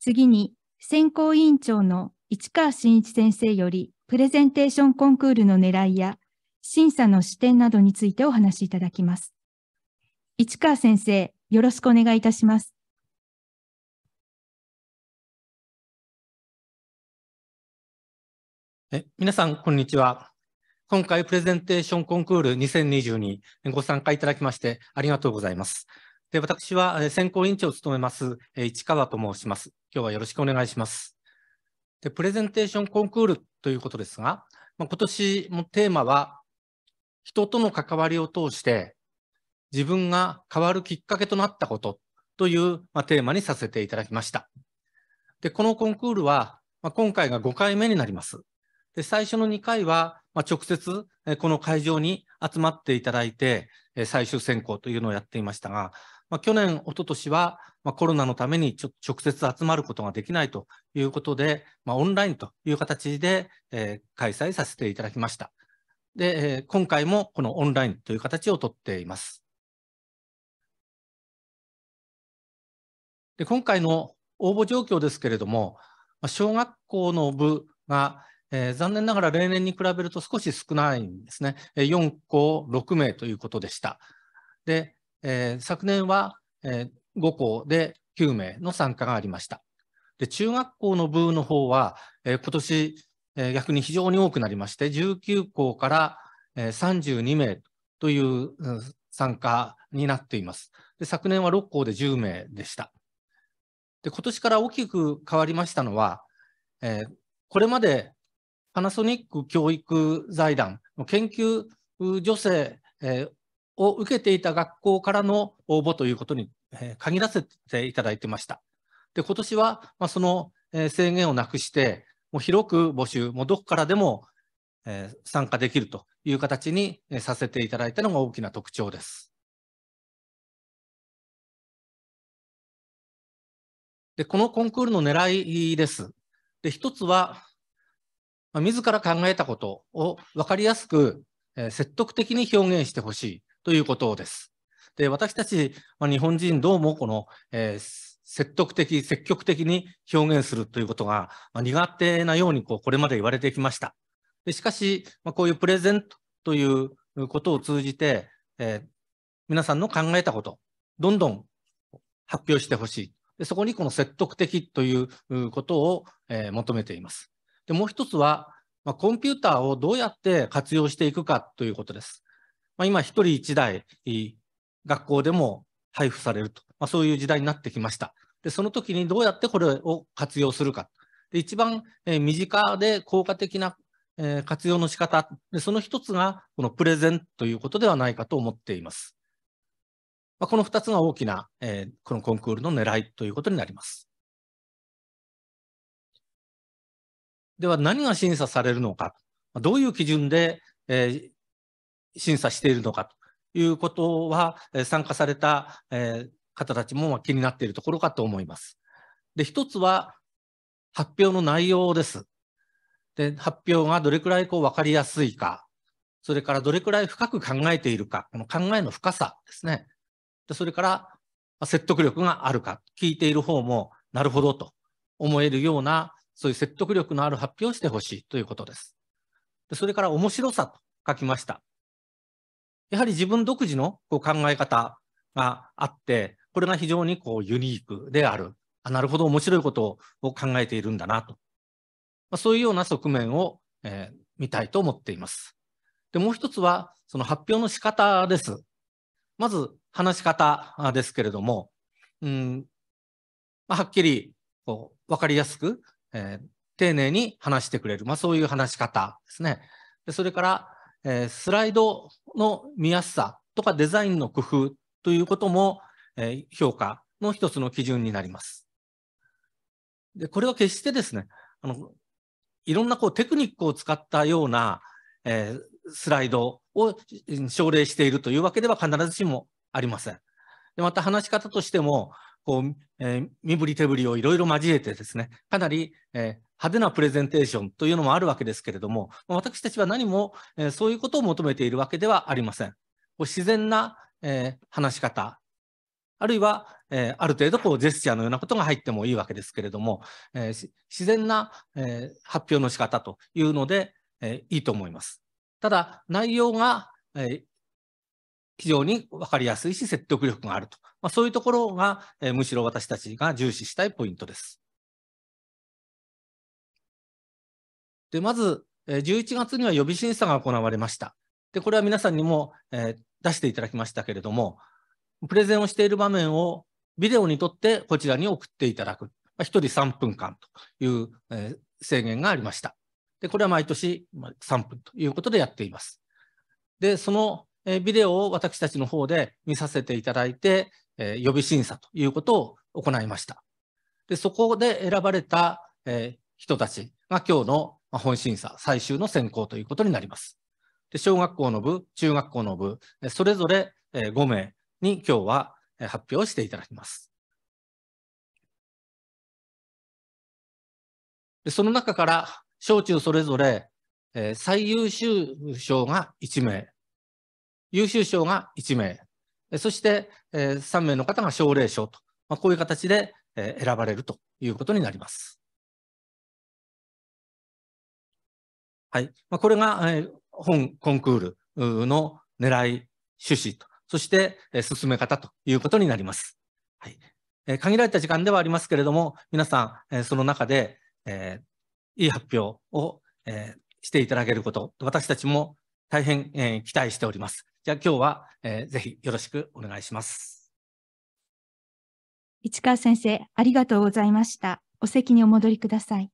次に、選考委員長の市川真一先生より、プレゼンテーションコンクールの狙いや、審査の視点などについてお話しいただきます。市川先生、よろしくお願いいたします。え皆さん、こんにちは。今回、プレゼンテーションコンクール2020にご参加いただきまして、ありがとうございます。で私は選考委員長を務めます、市川と申します。今日はよろしくお願いします。でプレゼンテーションコンクールということですが、まあ、今年もテーマは、人との関わりを通して、自分が変わるきっかけとなったことという、まあ、テーマにさせていただきました。でこのコンクールは、まあ、今回が5回目になります。で最初の2回は、まあ、直接この会場に集まっていただいて、最終選考というのをやっていましたが、まあ、去年、おととしは、まあ、コロナのためにちょ直接集まることができないということで、まあ、オンラインという形で、えー、開催させていただきました。で、えー、今回もこのオンラインという形をとっています。で今回の応募状況ですけれども、まあ、小学校の部が、えー、残念ながら例年に比べると少し少ないんですね。4校6名ということでした。で、えー、昨年は、えー、5校で9名の参加がありました。で中学校の部の方は、えー、今年、えー、逆に非常に多くなりまして、19校から、えー、32名という、うん、参加になっています。で昨年は6校で10名でした。で今年から大きく変わりましたのは、えー、これまでパナソニック教育財団の研究助成、えー、を受けていた学校からの応募ということに限らせていただいてました。で、今年は、まその制限をなくして、もう広く募集、もうどこからでも参加できるという形にさせていただいたのが大きな特徴です。で、このコンクールの狙いです。で、一つは、まあ、自ら考えたことを分かりやすく、え説得的に表現してほしいということです。で私たち、ま日本人どうもこの、えー、説得的、積極的に表現するということが、ま苦手なようにこうこれまで言われてきました。でしかし、まこういうプレゼントということを通じて、えー、皆さんの考えたこと、どんどん発表してほしい。でそこにこの説得的ということを、えー、求めています。でもう一つは、まコンピューターをどうやって活用していくかということです。まあ、今、1人1台、学校でも配布されると、まあ、そういう時代になってきました。で、その時にどうやってこれを活用するか。で、一番、え身近で効果的な、え活用の仕方で、その一つが、このプレゼンということではないかと思っています。まあ、この2つが大きな、えこのコンクールの狙いということになります。では、何が審査されるのか。どういう基準で、え審査しているのかということは、参加された方たちも気になっているところかと思います。で、一つは発表の内容です。で、発表がどれくらいこう分かりやすいか、それからどれくらい深く考えているか、この考えの深さですね。でそれから説得力があるか、聞いている方もなるほどと思えるような、そういう説得力のある発表をしてほしいということです。でそれから面白さと書きました。やはり自分独自のこう考え方があって、これが非常にこうユニークである。あなるほど面白いことを考えているんだなと。まあ、そういうような側面を、えー、見たいと思っています。で、もう一つは、その発表の仕方です。まず、話し方ですけれども、うんまあ、はっきりこうかりやすく、えー、丁寧に話してくれる、まあ、そういう話し方ですね。でそれから、えー、スライドの見やすさとかデザインの工夫ということも、えー、評価の一つの基準になります。でこれは決してですねあのいろんなこうテクニックを使ったような、えー、スライドを奨励しているというわけでは必ずしもありません。でまた話し方としてもこう、えー、身振り手振りをいろいろ交えてですねかなり、え派手なプレゼンテーションというのもあるわけですけれども、私たちは何も、えそういうことを求めているわけではありません。自然な、え話し方、あるいは、えある程度こうジェスチャーのようなことが入ってもいいわけですけれども、え自然な、え発表の仕方というので、えいいと思います。ただ、内容が、え非常に分かりやすいし、説得力があると、まあ、そういうところが、えむしろ私たちが重視したいポイントです。で、まず、11月には予備審査が行われました。で、これは皆さんにも、えー、出していただきましたけれども、プレゼンをしている場面をビデオにとってこちらに送っていただく。まあ、1人3分間という、えー、制限がありました。で、これは毎年3分ということでやっています。で、その、えビデオを私たちの方で見させていただいて、えー、予備審査ということを行いました。で、そこで選ばれた、え人たちが今日のまあ、本審査、最終の選考ということになります。で小学校の部、中学校の部、それぞれ5名に今日は発表していただきます。でその中から、小中それぞれ最優秀賞が1名、優秀賞が1名、そして3名の方が奨励賞と、まあ、こういう形で選ばれるということになります。はい。まあ、これが、えー、本コンクールの狙い趣旨と、そして、えー、進め方ということになります。はい。えー、限られた時間ではありますけれども、皆さん、えー、その中で、えー、いい発表を、えー、していただけること、私たちも大変、えー、期待しております。じゃあ今日は、えー、ぜひよろしくお願いします。市川先生、ありがとうございました。お席にお戻りください。